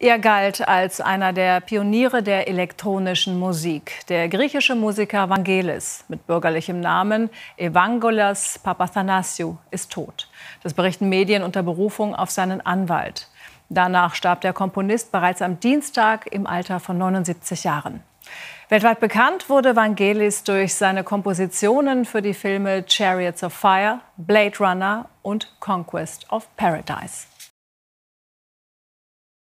Er galt als einer der Pioniere der elektronischen Musik. Der griechische Musiker Vangelis mit bürgerlichem Namen Evangelos Papathanassiou ist tot. Das berichten Medien unter Berufung auf seinen Anwalt. Danach starb der Komponist bereits am Dienstag im Alter von 79 Jahren. Weltweit bekannt wurde Vangelis durch seine Kompositionen für die Filme Chariots of Fire, Blade Runner und Conquest of Paradise.